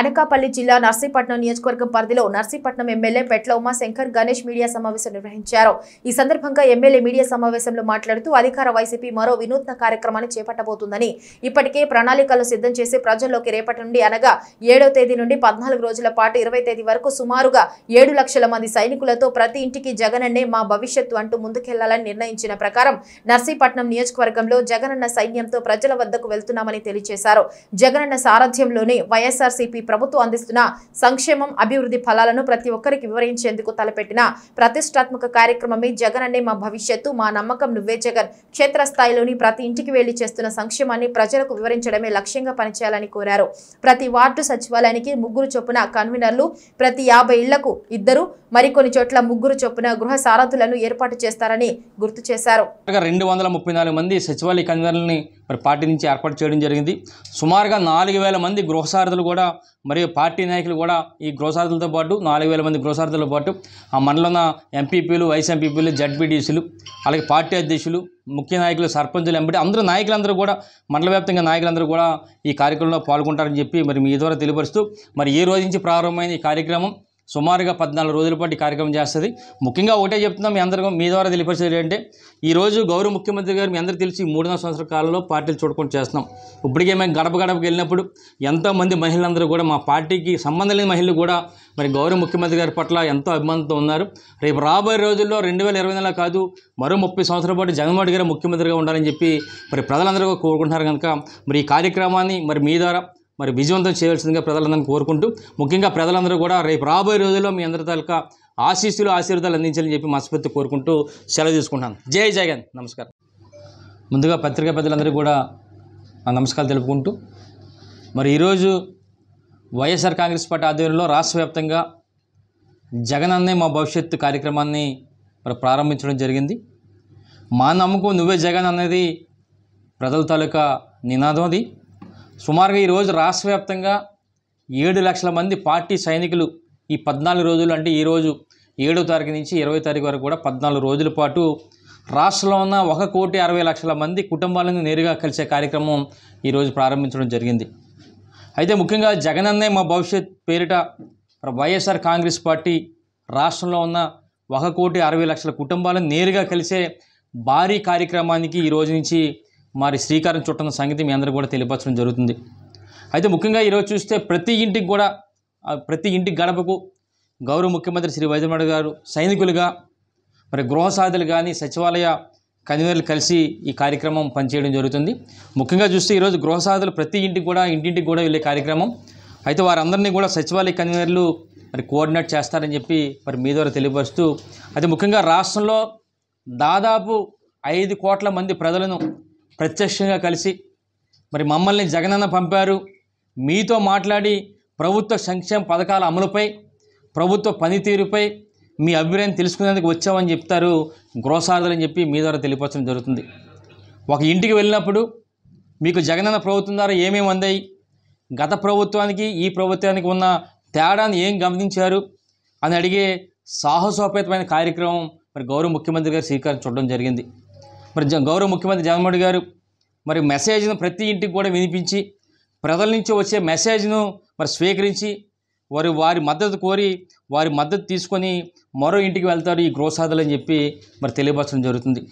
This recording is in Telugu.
అనకాపల్లి జిల్లా నర్సీపట్నం నియోజకవర్గం పరిధిలో నర్సీపట్నం ఎమ్మెల్యే పెట్ల ఉమాశంకర్ గణేష్ మీడియా సమావేశం నిర్వహించారు ఈ సందర్భంగా ఎమ్మెల్యే మీడియా సమావేశంలో మాట్లాడుతూ అధికార వైసీపీ మరో వినూత్న కార్యక్రమాన్ని చేపట్టబోతుందని ఇప్పటికే ప్రణాళికలు సిద్ధం చేసి ప్రజల్లోకి రేపటి నుండి అనగా ఏడో తేదీ నుండి పద్నాలుగు రోజుల పాటు ఇరవై తేదీ వరకు సుమారుగా ఏడు లక్షల మంది సైనికులతో ప్రతి ఇంటికి జగనన్నే మా భవిష్యత్తు అంటూ ముందుకెళ్లాలని నిర్ణయించిన ప్రకారం నర్సీపట్నం నియోజకవర్గంలో జగనన్న సైన్యంతో ప్రజల వద్దకు వెళ్తున్నామని తెలియజేశారు జగనన్న సారథ్యంలోనే వైఎస్ఆర్సీపీ ప్రభుత్వం అందిస్తున్న సంక్షేమం అభివృద్ధి ఫలాలను ప్రతి ఒక్కరికి వివరించేందుకు తలపెట్టిన ప్రతిష్టాత్మక కార్యక్రమమే జగన్ అనే మా భవిష్యత్తు మా నమ్మకం నువ్వే జగన్ క్షేత్రస్థాయిలోని ప్రతి ఇంటికి వెళ్లి చేస్తున్న సంక్షేమాన్ని ప్రజలకు వివరించడమే లక్ష్యంగా పనిచేయాలని కోరారు ప్రతి వార్డు సచివాలయానికి ముగ్గురు చొప్పున కన్వీనర్లు ప్రతి యాభై ఇళ్లకు ఇద్దరు మరికొన్ని చోట్ల ముగ్గురు చొప్పున గృహ సారథులను ఏర్పాటు చేస్తారని గుర్తు చేశారు రెండు వందల ముప్పై నాలుగు మంది సచివాలయ కన్వీనర్లని మరి పార్టీ నుంచి ఏర్పాటు చేయడం జరిగింది సుమారుగా నాలుగు వేల మంది గృహసారథులు కూడా మరియు పార్టీ నాయకులు కూడా ఈ గృహసార్థులతో పాటు నాలుగు వేల మంది గృహసార్థులతో పాటు ఆ మండలం ఎంపీపీలు వైస్ ఎంపీపీలు జడ్పీడీసీలు అలాగే పార్టీ అధ్యక్షులు ముఖ్య నాయకులు సర్పంచులు ఎంపీ అందరూ నాయకులందరూ కూడా మండల వ్యాప్తంగా నాయకులందరూ కూడా ఈ కార్యక్రమంలో పాల్గొంటారని చెప్పి మరి మీ ద్వారా తెలియపరుస్తూ మరి ఏ రోజు నుంచి ప్రారంభమైన ఈ కార్యక్రమం సుమారుగా పద్నాలుగు రోజుల పాటు కార్యక్రమం చేస్తుంది ముఖ్యంగా ఒకటే చెప్తున్నాం మీ అందరికీ మీ ద్వారా తెలియపరిచేది ఏంటంటే ఈరోజు గౌరవ ముఖ్యమంత్రి గారు మీ అందరికీ తెలిసి మూడున్నర సంవత్సరాల కాలంలో పార్టీలు చూడకుండా చేస్తున్నాం ఇప్పటికే మేము గడప గడపకి వెళ్ళినప్పుడు ఎంతోమంది మహిళలందరూ కూడా మా పార్టీకి సంబంధం లేని మహిళలు కూడా మరి గౌరవ ముఖ్యమంత్రి గారి పట్ల ఎంతో అభిమానంతో ఉన్నారు రేపు రాబోయే రోజుల్లో రెండు వేల ఇరవై నెల కాదు మరో ముప్పై సంవత్సరాల పాటు జగన్మోహన్ గారు ముఖ్యమంత్రిగా ఉండాలని చెప్పి మరి ప్రజలందరూ కోరుకుంటున్నారు కనుక మరి ఈ కార్యక్రమాన్ని మరి మీ ద్వారా మరి విజయవంతం చేయవలసిందిగా ప్రజలందరినీ కోరుకుంటూ ముఖ్యంగా ప్రజలందరూ కూడా రేపు రాబోయే రోజుల్లో మీ అందరి తాలూకా ఆశీస్సులు ఆశీర్వాదాలు అందించాలని చెప్పి మనస్ఫూర్తి కోరుకుంటూ సెలవు తీసుకుంటాను జై జగన్ నమస్కారం ముందుగా పత్రికా పెద్దలందరూ కూడా నమస్కారాలు తెలుపుకుంటూ మరి ఈరోజు వైఎస్ఆర్ కాంగ్రెస్ పార్టీ ఆధ్వర్యంలో రాష్ట్ర వ్యాప్తంగా జగనన్నే మా భవిష్యత్తు కార్యక్రమాన్ని మరి ప్రారంభించడం జరిగింది మా నమ్మకం నువ్వే జగన్ అనేది ప్రజల తాలూకా నినాదం అది సుమారుగా ఈరోజు రాష్ట్ర వ్యాప్తంగా ఏడు లక్షల మంది పార్టీ సైనికులు ఈ పద్నాలుగు రోజులు అంటే ఈరోజు ఏడో తారీఖు నుంచి ఇరవై తారీఖు వరకు కూడా పద్నాలుగు రోజుల పాటు రాష్ట్రంలో ఉన్న ఒక కోటి అరవై లక్షల మంది కుటుంబాలను నేరుగా కలిసే కార్యక్రమం ఈరోజు ప్రారంభించడం జరిగింది అయితే ముఖ్యంగా జగనన్నే మా భవిష్యత్ పేరిట వైఎస్ఆర్ కాంగ్రెస్ పార్టీ రాష్ట్రంలో ఉన్న ఒక కోటి అరవై లక్షల కుటుంబాలను నేరుగా కలిసే భారీ కార్యక్రమానికి ఈరోజు నుంచి మరి శ్రీకారం చుట్టన్న సంగతి మీ అందరూ కూడా తెలియపరచడం జరుగుతుంది అయితే ముఖ్యంగా ఈరోజు చూస్తే ప్రతి ఇంటికి కూడా ప్రతి ఇంటి గడపకు గౌరవ ముఖ్యమంత్రి శ్రీ వైద్యనాథ్ గారు సైనికులుగా మరి గృహసాధులు కానీ సచివాలయ కన్వీనర్లు కలిసి ఈ కార్యక్రమం పనిచేయడం జరుగుతుంది ముఖ్యంగా చూస్తే ఈరోజు గృహసాధులు ప్రతి ఇంటికి కూడా ఇంటింటికి కూడా వెళ్ళే కార్యక్రమం అయితే వారందరినీ కూడా సచివాలయ కన్వీనర్లు మరి కోఆర్డినేట్ చేస్తారని చెప్పి మరి మీ ద్వారా తెలియపరుస్తూ అయితే ముఖ్యంగా రాష్ట్రంలో దాదాపు ఐదు కోట్ల మంది ప్రజలను ప్రత్యక్షంగా కలిసి మరి మమ్మల్ని జగనన్న పంపారు మీతో మాట్లాడి ప్రభుత్వ సంక్షేమ పథకాల అమలుపై ప్రభుత్వ పనితీరుపై మీ అభిప్రాయం తెలుసుకునేందుకు వచ్చామని చెప్తారు గృహసారథులు అని చెప్పి మీ ద్వారా తెలియపరచడం జరుగుతుంది ఒక ఇంటికి వెళ్ళినప్పుడు మీకు జగనన్న ప్రభుత్వం ద్వారా ఏమేమి అందాయి గత ప్రభుత్వానికి ఈ ప్రభుత్వానికి ఉన్న తేడాను ఏం గమనించారు అని అడిగే సాహసోపేతమైన కార్యక్రమం మరి గౌరవ ముఖ్యమంత్రి గారు స్వీకారం చూడడం జరిగింది మరి గౌరవ ముఖ్యమంత్రి జగన్మోహన్ గారు మరి మెసేజ్ను ప్రతి ఇంటికి కూడా వినిపించి ప్రజల నుంచి వచ్చే మెసేజ్ను మరి స్వీకరించి వారు వారి మద్దతు కోరి వారి మద్దతు తీసుకొని మరో ఇంటికి వెళ్తారు ఈ గృహసాదులు అని చెప్పి మరి తెలియపరచడం జరుగుతుంది